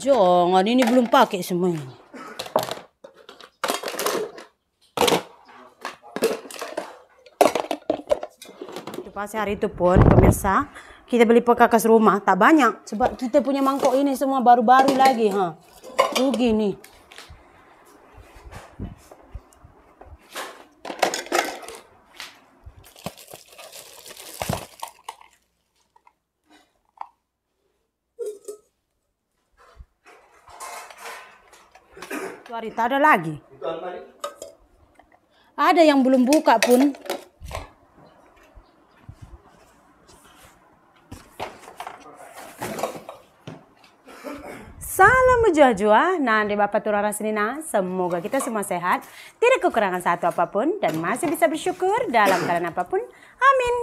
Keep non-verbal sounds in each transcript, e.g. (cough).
Jangan, ini belum pakai semuanya. pas hari itu pun, pemirsa, kita beli pekakas rumah, tak banyak. Sebab kita punya mangkok ini semua baru-baru lagi. ha. Rugi nih. Warita ada lagi. Ada yang belum buka pun. Salam jua nan nanti Bapak Turara Senina. Semoga kita semua sehat, tidak kekurangan satu apapun, dan masih bisa bersyukur dalam keadaan apapun. Amin.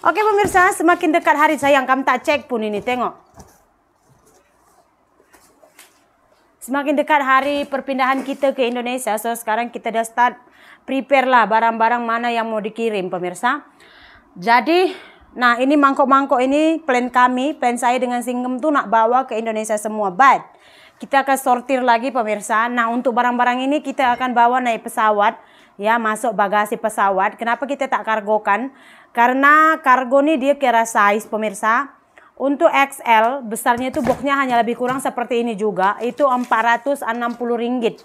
Oke pemirsa, semakin dekat hari sayang, kamu tak cek pun ini, tengok. semakin dekat hari perpindahan kita ke Indonesia. So sekarang kita dah start prepare lah barang-barang mana yang mau dikirim pemirsa. Jadi nah ini mangkok-mangkok ini plan kami, plan saya dengan Singgem tu nak bawa ke Indonesia semua. But kita akan sortir lagi pemirsa. Nah untuk barang-barang ini kita akan bawa naik pesawat ya masuk bagasi pesawat. Kenapa kita tak kargokan? Karena kargo ini dia kira size pemirsa. Untuk XL besarnya itu boxnya hanya lebih kurang seperti ini juga. Itu 460 ringgit.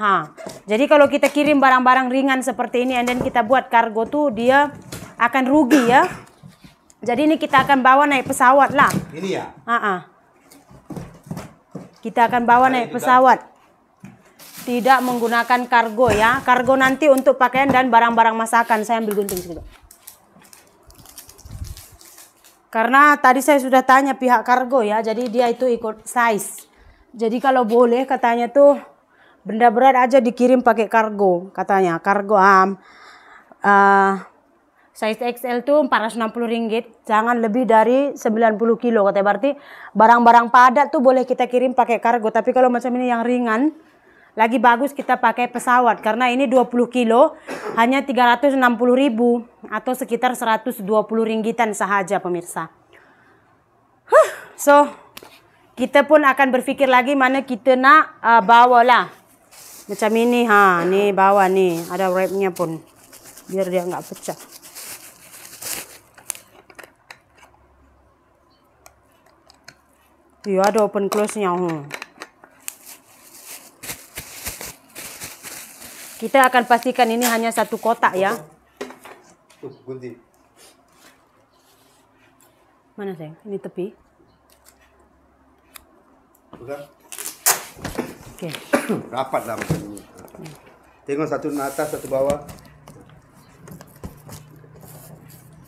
Ha. Jadi kalau kita kirim barang-barang ringan seperti ini dan kita buat kargo tuh dia akan rugi ya. Jadi ini kita akan bawa naik pesawat lah. Ini ya? ha -ha. Kita akan bawa Saya naik juga. pesawat. Tidak menggunakan kargo ya. Kargo nanti untuk pakaian dan barang-barang masakan. Saya ambil gunting sedikit. Karena tadi saya sudah tanya pihak kargo ya, jadi dia itu ikut size. Jadi kalau boleh katanya tuh benda berat aja dikirim pakai kargo katanya. Kargo am uh, size XL tuh 460 ringgit, jangan lebih dari 90 kilo katanya. Berarti barang-barang padat tuh boleh kita kirim pakai kargo, tapi kalau macam ini yang ringan lagi bagus kita pakai pesawat karena ini 20 kilo hanya 360 ribu atau sekitar 120 ringgitan saja pemirsa. Huh, so kita pun akan berpikir lagi mana kita nak uh, bawa lah. Macam ini ha, ni bawa ni ada wrapnya pun biar dia nggak pecah. Iya ada open close-nya. Hmm. Kita akan pastikan ini hanya satu kotak ya. Tuh, gunting. Mana sayang? Ini tepi. Bukan. Oke. Okay. Rapat lah macam ini. Tengok satu atas, satu bawah.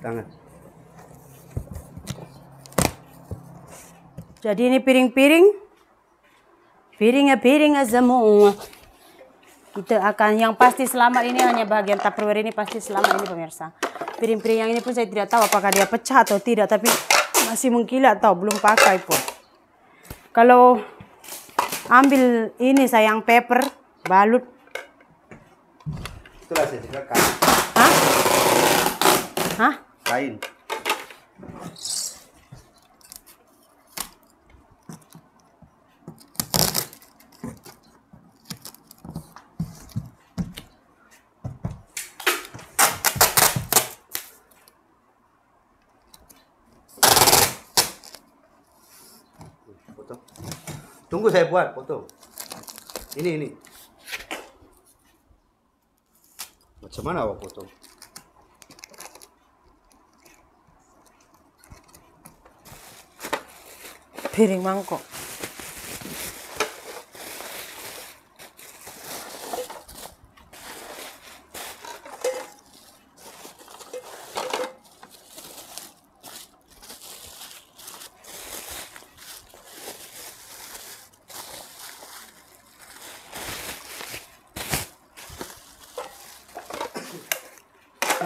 Tangan. Jadi ini piring-piring. Piringnya piringnya semua kita akan yang pasti selama ini hanya bagian tupperware ini pasti selama ini pemirsa piring-piring yang ini pun saya tidak tahu apakah dia pecah atau tidak tapi masih mengkilat tahu belum pakai pun kalau ambil ini sayang paper balut itulah saya Hah? Hah? kain Tunggu saya buat foto. Ini ini. Macam mana awak foto? Piring mangkok.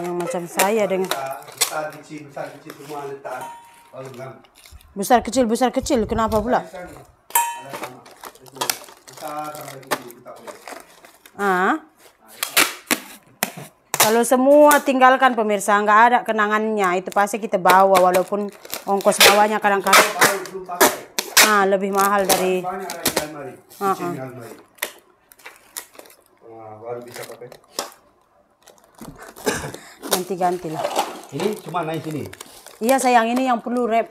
yang macam saya dengan besar kecil besar kecil semua letak kan? besar kenapa pula ah kalau semua tinggalkan pemirsa nggak ada kenangannya itu pasti kita bawa walaupun ongkos bawanya kadang-kadang ah lebih mahal dari ah, ah. ah. baru bisa pakai ganti-ganti lah. Ini cuma naik sini? Iya sayang, ini yang perlu rep.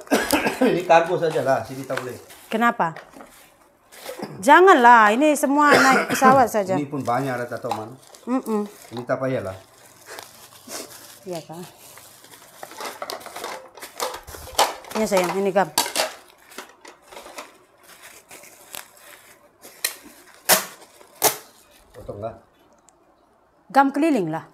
(coughs) ini kargo saja lah, sini tak boleh. Kenapa? Janganlah, ini semua (coughs) naik pesawat saja. Ini pun banyak ada tatoman. Mm -mm. Ini tak payah lah Iya kan. Ini iya, sayang, ini gam. Potong Gam keliling lah.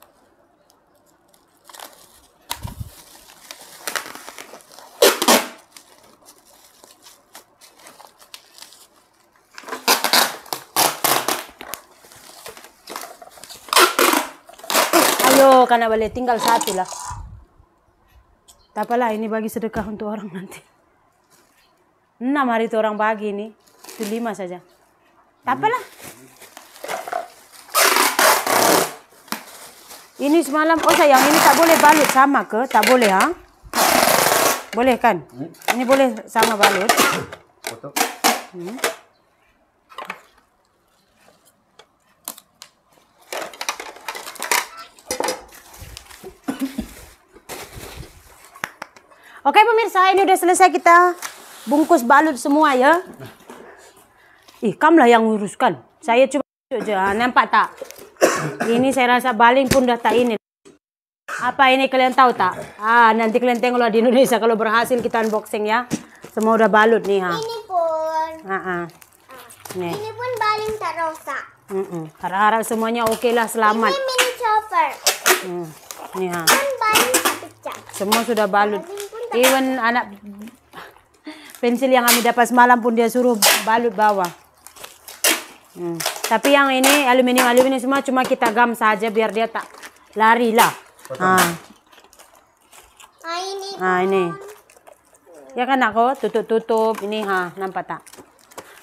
karena boleh tinggal satu lah. Tak lah ini bagi sedekah untuk orang (laughs) nanti. Enam hari tu orang bagi ni, tu lima saja. Tak lah. Ini semalam, oh sayang, ini tak boleh balut sama ke? Tak boleh, ha? Boleh kan? Hmm. Ini boleh sama balut. Hmm. Oke pemirsa, ini udah selesai kita bungkus balut semua ya. Ih, kamlah yang uruskan. Saya cuma aja, nampak tak? Ini saya rasa baling pun dah tak ini. Apa ini kalian tahu tak? Ah, nanti kalian tengoklah di Indonesia kalau berhasil kita unboxing ya. Semua udah balut nih ha. Ini pun. Ah, ah. ah. Nih. Ini pun baling tak rosak. Mm -mm. Harap-harap semuanya oke lah selamat. Ini mini chopper. Mm. Nih ha. Semua sudah balut. Iwan anak pensil yang kami dapat semalam pun dia suruh balut bawah. Hmm. Tapi yang ini aluminium aluminium semua cuma kita gam saja biar dia tak lari lah. Ah. Ah ini. Ah ini. Ya kan aku tutup-tutup ini ha nampak tak?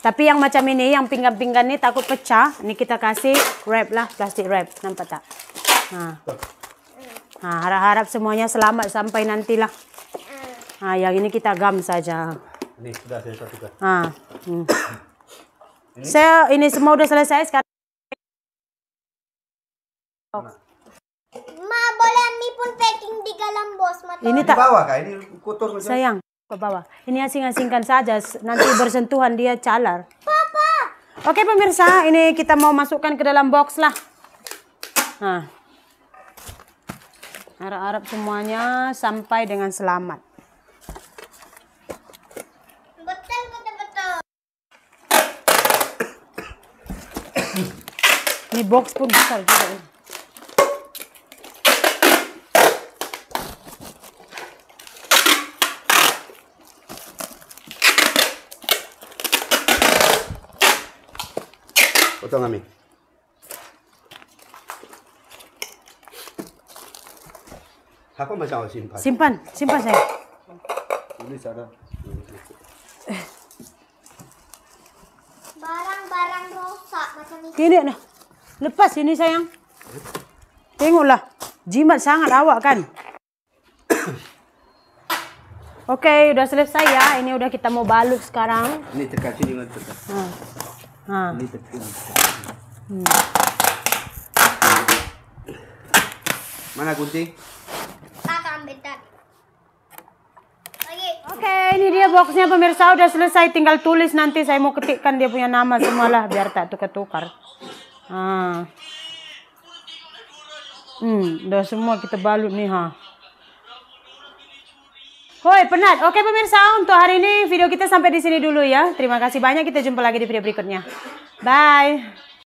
Tapi yang macam ini yang pinggan-pinggan ini takut pecah. Ini kita kasih wrap lah plastik wrap nampak tak? Nah. Nah, harap-harap semuanya selamat sampai nantilah. Nah, yang ini kita gam saja. Ini sudah saya juga Nah. Hmm. ini? Saya ini semua sudah selesai sekarang. Ma, boleh mie pun packing di dalam bos, Mata. Ini tak. bawa kak kah? Ini kotor macam. Sayang, ke bawah. Ini asing-asingkan saja, nanti bersentuhan dia calar. Papa. Oke, pemirsa, ini kita mau masukkan ke dalam box lah. Nah. Harap-harap semuanya sampai dengan selamat. Ini box pun besar juga ini. Potong kami. Aku masih awal simpan. Simpan, simpan saya. Ini ada. Barang-barang rosak macam ini. Kini nah. Lepas ini sayang. Tengoklah. Jimat sangat awak kan. (coughs) Oke, okay, udah selesai ya. Ini udah kita mau balut sekarang. Ini sini. juga tekan. Hmm. Ha. Ini terkasih. Hmm. Mana kunci? Oke, ini dia boxnya pemirsa udah selesai. Tinggal tulis nanti saya mau ketikkan dia punya nama semualah biar tak tukar-tukar hmm dah semua kita balut nih ha Hoi penat. Oke pemirsa untuk hari ini video kita sampai di sini dulu ya. Terima kasih banyak. Kita jumpa lagi di video berikutnya. Bye.